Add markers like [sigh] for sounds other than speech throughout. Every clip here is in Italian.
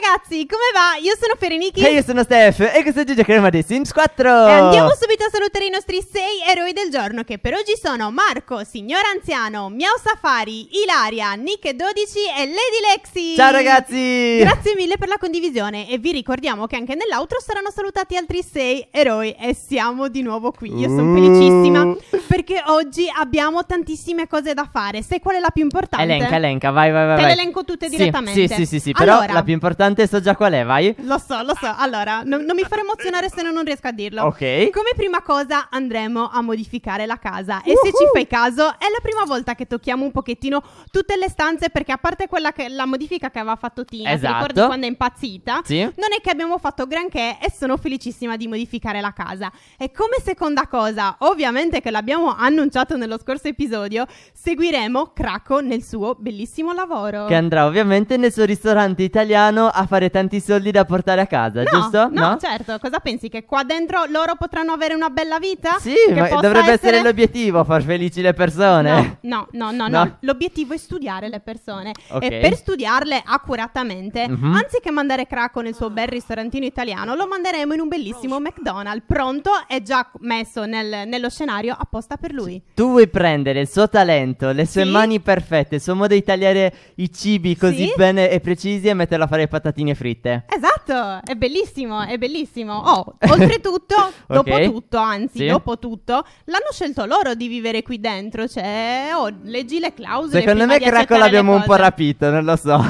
ragazzi, come va? Io sono Ferenichi E io sono Steph E questo è Gigi Crema dei Sims 4 E andiamo subito a salutare i nostri sei eroi del giorno Che per oggi sono Marco, Signor Anziano, Miao Safari, Ilaria, Nick12 e Lady Lexi Ciao ragazzi Grazie mille per la condivisione E vi ricordiamo che anche nell'outro saranno salutati altri sei eroi E siamo di nuovo qui Io sono uh. felicissima Perché oggi abbiamo tantissime cose da fare Sai qual è la più importante? Elenca, elenca, vai vai vai Te le elenco tutte sì, direttamente Sì sì sì, sì però allora, la più importante importante, so già qual è, vai. Lo so, lo so. Allora, no- non mi farò emozionare se non riesco a dirlo. Ok. Come prima cosa andremo a modificare la casa. E se ci fai caso, è la prima volta che tocchiamo un pochettino tutte le stanze, perché a parte quella che la modifica che aveva fatto Tina, Esatto. ti ricordi quando è impazzita? Sì. Non è che abbiamo fatto granché e sono felicissima di modificare la casa. E come seconda cosa, ovviamente che l'abbiamo annunciato nello scorso episodio, seguiremo Craco nel suo bellissimo lavoro. Che andrà ovviamente nel suo ristorante italiano a fare tanti soldi da portare a casa, no, giusto? No, no, certo. Cosa pensi? Che qua dentro loro potranno avere una bella vita? Sì, ma dovrebbe essere... essere... l'obiettivo, far felici le persone. No, no, no, no. no. L'obiettivo è studiare le persone. Okay. E per studiarle accuratamente, mm-hmm. anziché mandare Cracco nel suo bel ristorantino italiano, lo manderemo in un bellissimo McDonald's, pronto e già messo nel, nello scenario apposta per lui. Tu vuoi prendere il suo talento, le sue sì. mani perfette, il suo modo di tagliare i cibi così sì. bene e precisi e metterlo a fare i patata patatine fritte. Esatto, è bellissimo, è bellissimo. Oh, oltretutto, [laughs] okay. dopo tutto, anzi, sì. dopo tutto, l'hanno scelto loro di vivere qui dentro, cioè, oh, leggi le clausole. Secondo me Cracola l'abbiamo un po' rapito, non lo so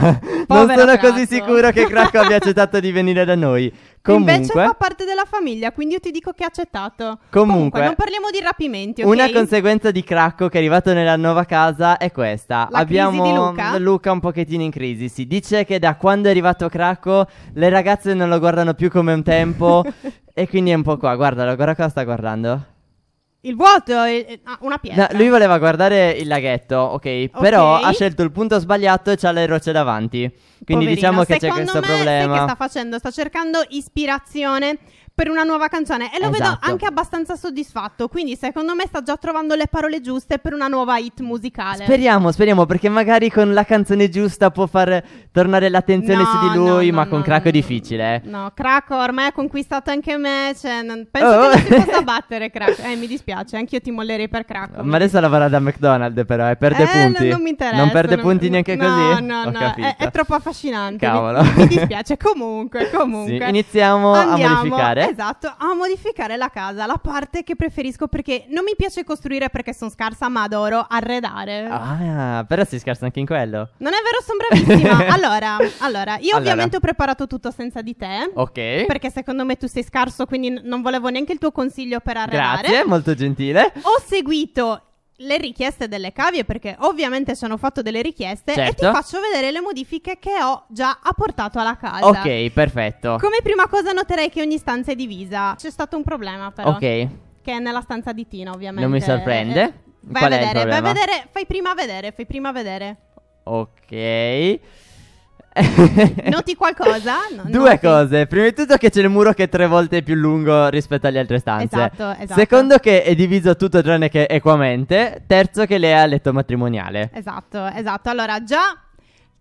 non sono Cracco. così sicuro che Cracco abbia [laughs] accettato di venire da noi. Comunque, Invece fa parte della famiglia, quindi io ti dico che ha accettato. Comunque, Comunque, non parliamo di rapimenti. ok? una conseguenza di Cracco che è arrivato nella nuova casa è questa. La Abbiamo crisi di mm, Luca? un pochettino in crisi. Si dice che da quando è arrivato Cracco le ragazze non lo guardano più come un tempo. [laughs] e quindi è un po' qua. Guardalo, guarda cosa sta guardando. Il vuoto, il, una pietra. No, lui voleva guardare il laghetto, ok, okay. però ha scelto il punto sbagliato e c'ha le rocce davanti. Quindi Poverino. diciamo che c'è questo me, problema. Che sta facendo? Sta cercando ispirazione per una nuova canzone e lo esatto. vedo anche abbastanza soddisfatto, quindi secondo me sta già trovando le parole giuste per una nuova hit musicale. Speriamo, speriamo, perché magari con la canzone giusta può far tornare l'attenzione no, su di lui, no, ma no, con Craco è difficile. Eh. No, Craco ormai ha conquistato anche me, cioè, non, penso oh. che non si oh. possa [laughs] battere Craco. Eh, mi dispiace, anch'io ti mollerei per Craco. Ma adesso lavora da McDonald's però, e eh, perde eh, punti. No, non mi interessa. Non perde punti neanche così? No, no, no, è, è, troppo affascinante. Cavolo. Mi, mi dispiace, comunque, comunque. Sì, iniziamo Andiamo. a modificare esatto, a modificare la casa, la parte che preferisco perché non mi piace costruire perché sono scarsa, ma adoro arredare. Ah, però sei scarsa anche in quello. Non è vero, sono bravissima. [laughs] allora, allora, io allora. ovviamente ho preparato tutto senza di te. Ok. Perché secondo me tu sei scarso, quindi non volevo neanche il tuo consiglio per arredare. Grazie, molto gentile. Ho seguito le richieste delle cavie perché ovviamente sono fatto delle richieste certo. e ti certo. faccio vedere le modifiche che ho già apportato alla casa. Ok, perfetto. Come prima cosa noterei che ogni stanza è divisa. C'è stato un problema però. Ok. Che è nella stanza di Tina, ovviamente. Non mi sorprende. Eh, eh vai Qual a vedere, vai a vedere, fai prima vedere, fai prima vedere. Ok. [laughs] Noti qualcosa? No, Due noti. cose. Prima di tutto che c'è il muro che è tre volte più lungo rispetto alle altre stanze. Esatto, esatto. Secondo che è diviso tutto tranne che equamente. Terzo che lei ha letto matrimoniale. Esatto, esatto. Allora già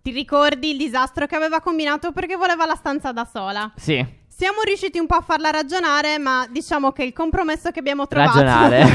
ti ricordi il disastro che aveva combinato perché voleva la stanza da sola? Sì siamo riusciti un po' a farla ragionare, ma diciamo che il compromesso che abbiamo trovato. Ragionare.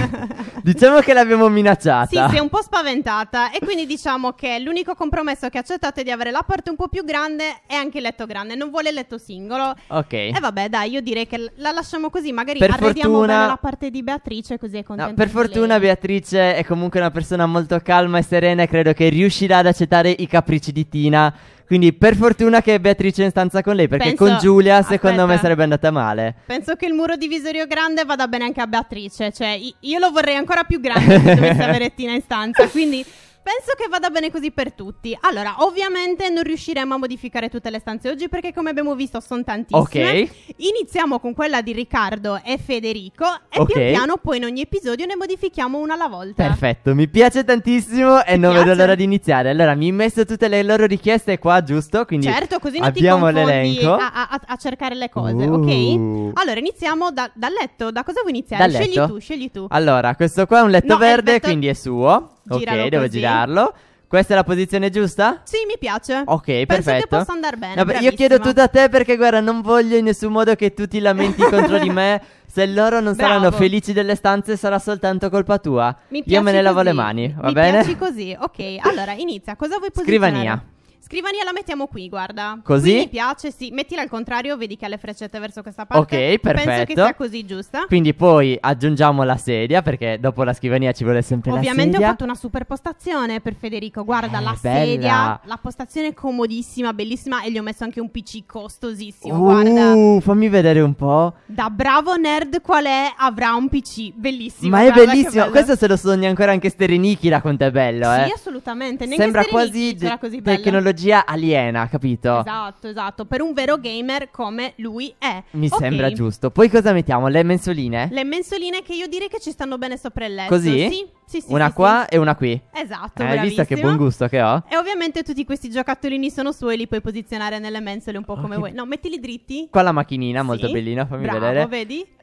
[laughs] diciamo che l'abbiamo minacciata. Sì, si è un po' spaventata. E quindi diciamo che l'unico compromesso che ha accettato è di avere la parte un po' più grande e anche il letto grande. Non vuole il letto singolo. Ok. E vabbè, dai, io direi che la lasciamo così. Magari per arrediamo fortuna... la parte di Beatrice, così è contenta. No, per fortuna, Beatrice è comunque una persona molto calma e serena. E credo che riuscirà ad accettare i capricci di Tina quindi per fortuna che Beatrice è in stanza con lei, perché Penso- con Giulia secondo me sarebbe andata male. Penso che il muro divisorio grande vada bene anche a Beatrice. Cioè, io lo vorrei ancora più grande se dovesse [laughs] avere Tina in stanza. Quindi Penso che vada bene così per tutti. Allora, ovviamente non riusciremo a modificare tutte le stanze oggi perché come abbiamo visto sono tantissime. Ok. Iniziamo con quella di Riccardo e Federico e Ok. pian piano poi in ogni episodio ne modifichiamo una alla volta. Perfetto, mi piace tantissimo e Ti non vedo l'ora di iniziare. Allora, mi hai messo tutte le loro richieste qua, giusto? Quindi Certo, così non abbiamo ti confondi l'elenco. a, a- a cercare le cose, ok? Uh. Allora, iniziamo da- dal letto. Da cosa vuoi iniziare? Scegli tu, scegli tu. Allora, questo qua è un letto No, verde, aspetta. quindi è suo. Giralo ok, devo girarlo. Questa è la posizione giusta? Sì, mi piace. Ok, Penso perfetto. Penso che possa andare bene. No, io chiedo tutto a te perché, guarda, non voglio in nessun modo che tu ti lamenti [laughs] contro di me. Se loro non Bravo. saranno felici delle stanze, sarà soltanto colpa tua. Mi piace io me ne così. lavo le mani, va mi bene? Mi piace così. Ok, allora inizia. Cosa vuoi posizionare? Scrivania. Scrivania la mettiamo qui, guarda. Così? Qui mi piace, sì. Mettila al contrario, vedi che ha le freccette verso questa parte. Ok, perfetto. Penso che sia così giusta. Quindi poi aggiungiamo la sedia, perché dopo la scrivania ci vuole sempre Ovviamente la sedia. Ovviamente ho fatto una super postazione per Federico. Guarda, eh, la bella. sedia, la postazione è comodissima, bellissima e gli ho messo anche un PC costosissimo, uh, guarda. fammi vedere un po'. Da bravo nerd qual è avrà un PC bellissimo. Ma è bellissimo. Questo se lo sogna ancora anche Sterenichila quanto è bello, sì, eh. Sì, assolutamente assolutamente. Neanche Sembra quasi d- così tecnologia aliena, capito? Esatto, esatto. Per un vero gamer come lui è. Mi okay. sembra giusto. Poi cosa mettiamo? Le mensoline? Le mensoline che io direi che ci stanno bene sopra il letto. Così? Sì, sì, sì, una sì, qua e una qui. Esatto. Eh, hai eh, visto che buon gusto che ho? E ovviamente tutti questi giocattolini sono suoi, li puoi posizionare nelle mensole un po' oh, come che... vuoi. No, mettili dritti. Qua la macchinina, molto bellina, fammi Bravo, vedere. vedi? [laughs]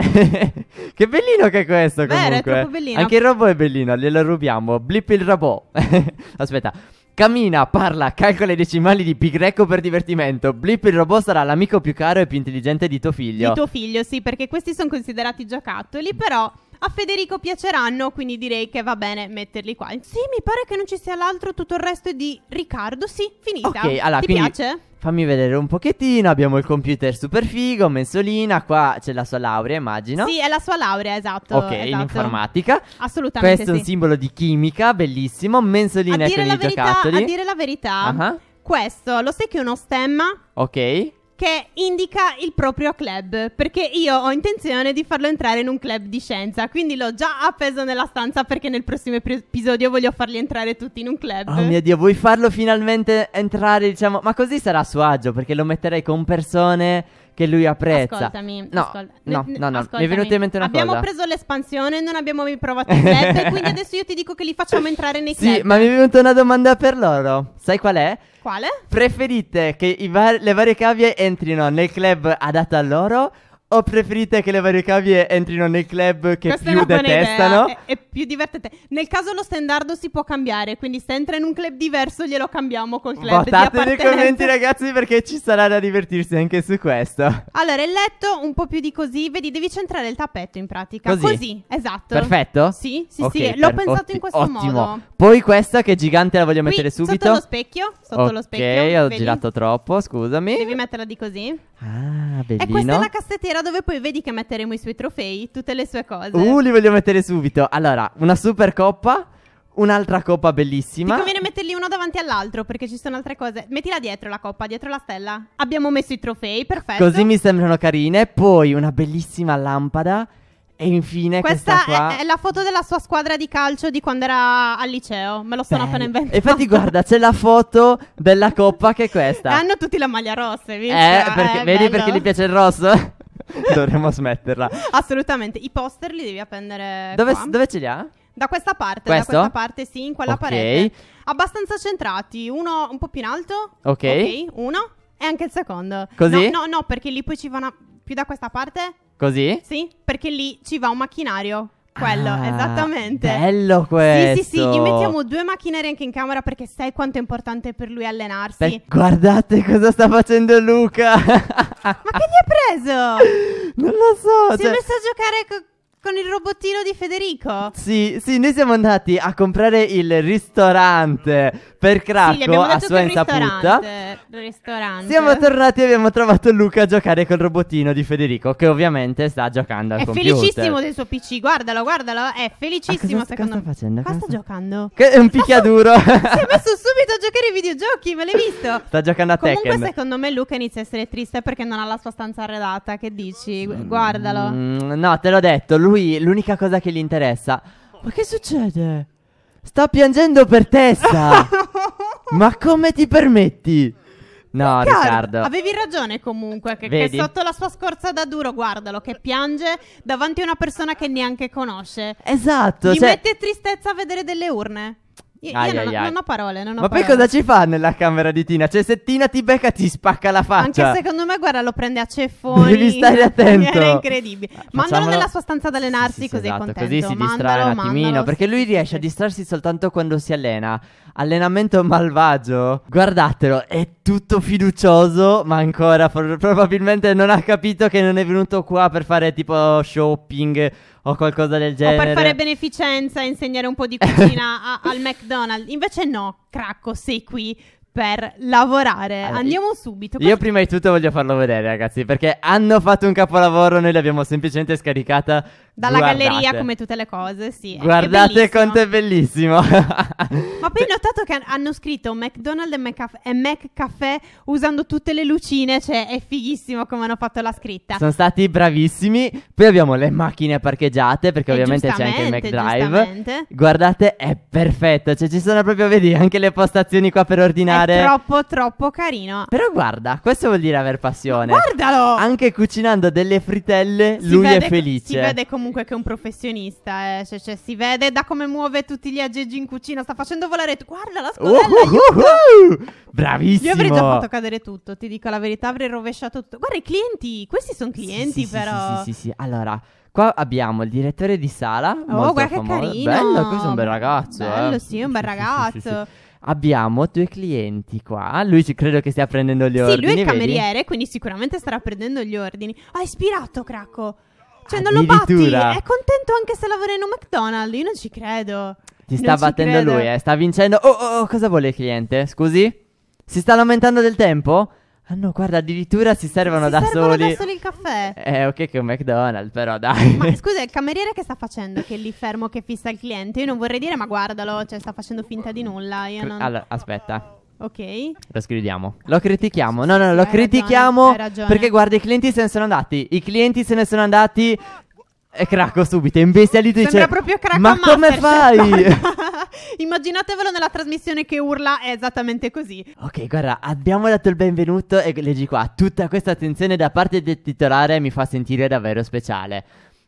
che bellino che è questo, Vero, comunque. È troppo bellino. Anche il robot è bellino, glielo rubiamo. Blip il robot. [laughs] Aspetta. Cammina, parla, calcola i decimali di pi greco per divertimento. Blip il robot sarà l'amico più caro e più intelligente di tuo figlio. Di tuo figlio, sì, perché questi sono considerati giocattoli, però a Federico piaceranno, quindi direi che va bene metterli qua. Sì, mi pare che non ci sia l'altro, tutto il resto è di Riccardo. Sì, finita. Ok, allora, Ti quindi... piace? Fammi vedere un pochettino, abbiamo il computer super figo, mensolina, qua c'è la sua laurea immagino Sì, è la sua laurea, esatto Ok, esatto. in informatica Assolutamente Questo sì. è un simbolo di chimica, bellissimo, mensolina a con i verità, giocattoli A dire la verità, uh-huh. questo, lo sai che è uno stemma? Ok che indica il proprio club, perché io ho intenzione di farlo entrare in un club di scienza, quindi l'ho già appeso nella stanza perché nel prossimo episodio voglio farli entrare tutti in un club. Oh mio Dio, vuoi farlo finalmente entrare, diciamo, ma così sarà a suo agio, perché lo metterei con persone che lui apprezza. Ascoltami. No, ascolta. no, no, no. Ascoltami. mi è venuta in mente una abbiamo cosa. Abbiamo preso l'espansione, non abbiamo mai provato i club, quindi [laughs] adesso io ti dico che li facciamo entrare nei sì, club. Sì, ma mi è venuta una domanda per loro. Sai qual è? Quale? Preferite che var- le varie cavie entrino nel club adatto a loro ho preferito che le varie cavie entrino nel club che Questa più detestano. è, è, più divertente. Nel caso lo standard si può cambiare, quindi se entra in un club diverso glielo cambiamo col club Votate nei commenti ragazzi perché ci sarà da divertirsi anche su questo. Allora, il letto un po' più di così, vedi, devi centrare il tappeto in pratica. Così, così esatto. Perfetto? Sì, sì, okay, sì, l'ho per, pensato otti- in questo ottimo. modo. Poi questa che è gigante la voglio Qui, mettere subito. Sotto lo specchio, sotto okay, lo specchio. Ok, ho vedi? girato troppo, scusami. Devi metterla di così. Ah, bellino. E questa è la cassettiera Qua dove poi vedi che metteremo i suoi trofei, tutte le sue cose. Uh, li voglio mettere subito. Allora, una super coppa. Un'altra coppa bellissima. Ti conviene metterli uno davanti all'altro perché ci sono altre cose. Mettila dietro la coppa, dietro la stella. Abbiamo messo i trofei, perfetto. Così mi sembrano carine. Poi una bellissima lampada. E infine questa, questa qua... è, è, la foto della sua squadra di calcio di quando era al liceo. Me lo sono Beh. appena inventato. E infatti, guarda, c'è la foto della coppa che è questa. Hanno tutti la maglia rossa, visto? Eh, perché, eh, vedi bello. perché gli piace il rosso? [laughs] Dovremmo smetterla. Assolutamente. I poster li devi appendere. Dove, qua. dove ce li ha? Da questa parte, Questo? da questa parte, sì, in quella okay. parete. Abbastanza centrati. Uno un po' più in alto. Ok. okay. uno. E anche il secondo. Così? No, no, no, perché lì poi ci va una... più da questa parte. Così? Sì, perché lì ci va un macchinario. Quello, ah, esattamente. Bello questo. Sì, sì, sì, gli mettiamo due macchinari anche in camera perché sai quanto è importante per lui allenarsi. Beh, guardate cosa sta facendo Luca. Ma che gli ha preso? [laughs] Non lo so. Si cioè... ho messo a giocare con... Con il robottino di Federico? Sì, sì, noi siamo andati a comprare il ristorante per Cracco sì, a sua insaputa. Ristorante. Siamo tornati e abbiamo trovato Luca a giocare col robottino di Federico, che ovviamente sta giocando al è computer. È felicissimo del suo PC, guardalo, guardalo, è felicissimo. Ah, cosa, secondo cosa sta facendo? Cosa sta giocando? Che è un picchiaduro. [laughs] si è messo subito a giocare ai videogiochi, me l'hai visto? Sta giocando a Comunque, Tekken. Comunque secondo me Luca inizia a essere triste perché non ha la sua stanza arredata, che dici? Mm, guardalo. Mm, no, te l'ho detto, Luca lui l'unica cosa che gli interessa. Ma che succede? Sta piangendo per testa. [laughs] Ma come ti permetti? No, Riccardo, Riccardo. Avevi ragione comunque. Che, che, sotto la sua scorza da duro, guardalo, che piange davanti a una persona che neanche conosce. Esatto. Gli cioè... mette tristezza a vedere delle urne. Io, ai, io ai, non, ai. non, ho parole, non ho Ma parole. poi cosa ci fa nella camera di Tina? Cioè se Tina ti becca ti spacca la faccia. Anche secondo me, guarda, lo prende a ceffoni. Devi stare [laughs] attento. Era incredibile. Facciamolo... Mandalo nella sua stanza ad allenarsi sì, sì, così esatto. è contento. Così si distrae mandalo, un attimino. Mandalo, perché lui riesce a distrarsi soltanto quando si allena. Allenamento malvagio. Guardatelo, è tutto fiducioso, ma ancora for- probabilmente non ha capito che non è venuto qua per fare tipo shopping o qualcosa del genere. O per fare beneficenza e insegnare un po' di cucina a, al McDonald's. Invece no, Cracco, sei qui per lavorare. Allora, Andiamo subito. Io prima di tutto voglio farlo vedere, ragazzi, perché hanno fatto un capolavoro, noi l'abbiamo semplicemente scaricata dalla Guardate. galleria, come tutte le cose, sì. Guardate quanto è bellissimo. Ma poi ho [laughs] notato che hanno scritto McDonald's e, McCaf- e McCaffè usando tutte le lucine, cioè è fighissimo come hanno fatto la scritta. Sono stati bravissimi. Poi abbiamo le macchine parcheggiate, perché e ovviamente c'è anche il McDrive. Guardate, è perfetto. Cioè ci sono proprio, vedi, anche le postazioni qua per ordinare. È troppo, troppo carino. Però guarda, questo vuol dire aver passione. Ma guardalo! Anche cucinando delle fritelle, si lui vede, è felice. Si vede comunque comunque che un professionista, eh. cioè, cioè, si vede da come muove tutti gli aggeggi in cucina, sta facendo volare, t- guarda la scuola. uh, uh, uh, Bravissimo! Io avrei già fatto cadere tutto, ti dico la verità, avrei rovesciato tutto. Guarda i clienti, questi sono clienti sì, però. Sì, sì, sì, sì, allora... Qua abbiamo il direttore di sala. Oh, guarda famoso. che carino. Bello, questo è un bel ragazzo. Eh. Bello, eh. sì, un bel ragazzo. sì, sì, abbiamo due clienti qua. Lui ci credo che stia prendendo gli sì, ordini. Sì, lui è il cameriere, vedi? quindi sicuramente starà prendendo gli ordini. Ha ispirato, Craco. Cioè, ah, non lo batti. È contento anche se lavora in un McDonald's. Io non ci credo. Ti sta battendo lui, eh. Sta vincendo. Oh, oh, oh, cosa vuole il cliente? Scusi? Si sta aumentando del tempo? Ah no, guarda, addirittura si servono si da servono soli. da soli il caffè. Eh, ok che è un McDonald's, però dai. Ma [laughs] scusa, il cameriere che sta facendo? Che è lì fermo che fissa il cliente? Io non vorrei dire, ma guardalo, cioè sta facendo finta di nulla. Io non... Allora, aspetta. Ok. Lo scriviamo. Lo critichiamo. No, no, no, lo hai critichiamo ragione, perché guarda, i clienti se ne sono andati. I clienti se ne sono andati e cracco subito, è imbestialito dice Sembra proprio cracco Ma come fai? [laughs] [laughs] Immaginatevelo nella trasmissione che urla, è esattamente così Ok, guarda, abbiamo dato il benvenuto e leggi qua Tutta questa attenzione da parte del titolare mi fa sentire davvero speciale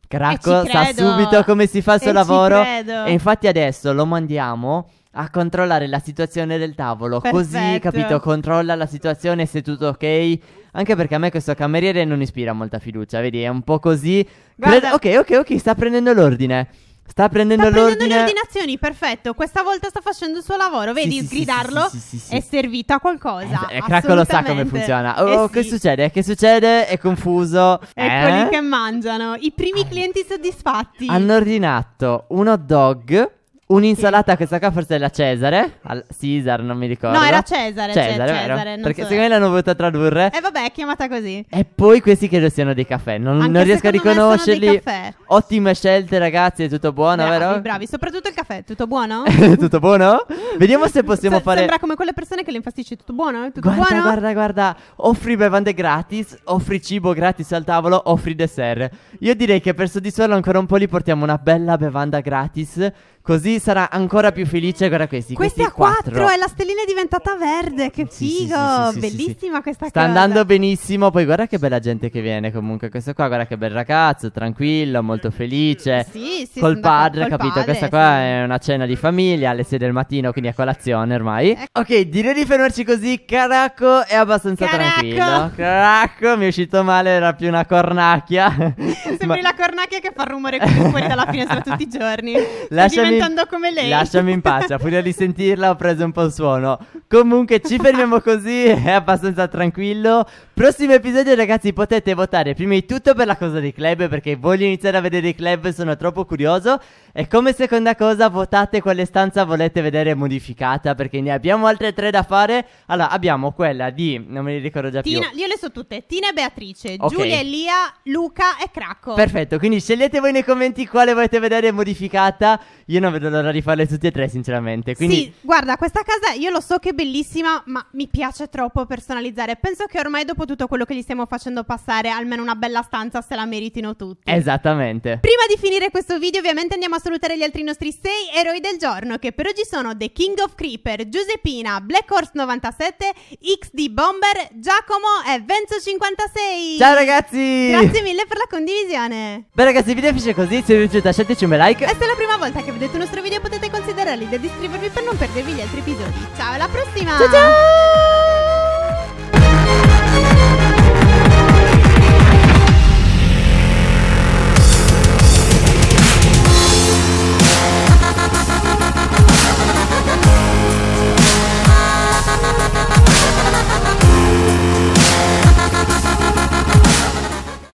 Cracco sa subito come si fa il suo e lavoro E infatti adesso lo mandiamo a controllare la situazione del tavolo. Perfetto. Così, capito, controlla la situazione se tutto ok. Anche perché a me questo cameriere non ispira molta fiducia, vedi, è un po' così. Guarda. ok, ok, ok, sta prendendo l'ordine. Sta prendendo, sta prendendo le ordinazioni, perfetto. Questa volta sta facendo il suo lavoro. Vedi, sì, sgridarlo sì, sì, sì, è servito a qualcosa. Eh, eh Cracco lo sa come funziona. Oh, eh oh, che succede? Che succede? È confuso. Eccoli eh? che mangiano. I primi eh. clienti soddisfatti. Hanno ordinato un hot dog Un'insalata che sacca forse è la Cesare. Al Caesar, non mi ricordo. No, era Cesare. Cesare, Ce- Cesare, non Perché so secondo me l'hanno voluta tradurre. E eh, vabbè, è chiamata così. E poi questi credo siano dei caffè. Non, Anche non riesco a riconoscerli. Ottime scelte, ragazzi. È tutto buono, bravi, vero? Bravi, soprattutto il caffè. Tutto buono? [laughs] tutto buono? Vediamo se possiamo S- fare. Sembra come quelle persone che le infastisce. Tutto buono? Tutto guarda, buono? Guarda, guarda. Offri bevande gratis. Offri cibo gratis al tavolo. Offri dessert. Io direi che per soddisfarlo ancora un po' li portiamo una bella bevanda gratis Così sarà ancora più felice guarda questi. questi a 4 e la stellina è diventata verde. Che sì, figo! Sì, sì, Bellissima questa Sta cosa. Sta andando benissimo. Poi guarda che bella gente che viene comunque. Questo qua, guarda che bel ragazzo, tranquillo, molto felice. Sì, sì. Col padre, col capito? Padre, questa qua è una cena di famiglia alle 6 del mattino, quindi a colazione ormai. Ecco. Ok, direi di fermarci così. Caracco è abbastanza Caracco. tranquillo. Caracco mi è uscito male, era più una cornacchia. [laughs] Sembri Ma... la cornacchia che fa rumore qui fuori dalla finestra tutti i giorni. [laughs] Lasciami cantando come lei. Lasciami in pace, a furia di sentirla ho preso un po' il suono. Comunque ci fermiamo così, è abbastanza tranquillo. Prossimo episodio ragazzi potete votare prima di tutto per la cosa dei club perché voglio iniziare a vedere i club, sono troppo curioso. E come seconda cosa votate quale stanza volete vedere modificata perché ne abbiamo altre tre da fare. Allora abbiamo quella di, non me li ricordo già Tina, più. Io le so tutte, Tina e Beatrice, okay. Giulia e Lia, Luca e Cracco. Perfetto, quindi scegliete voi nei commenti quale volete vedere modificata. Io non vedo l'ora di farle tutte e tre, sinceramente. Quindi... Sì, guarda, questa casa io lo so che è bellissima, ma mi piace troppo personalizzare. Penso che ormai dopo tutto quello che gli stiamo facendo passare, almeno una bella stanza se la meritino tutti. Esattamente. Prima di finire questo video, ovviamente andiamo a salutare gli altri nostri sei eroi del giorno, che per oggi sono The King of Creeper, Giuseppina, Black Horse 97, XD Bomber, Giacomo e Venzo 56. Ciao ragazzi! Grazie mille per la condivisione. Beh ragazzi, il video è finito così, se vi è piaciuto lasciateci un like. E se è la prima volta che vedete piaciuto il nostro video potete considerare di iscrivervi per non perdervi gli altri episodi. Ciao alla prossima! Ciao ciao!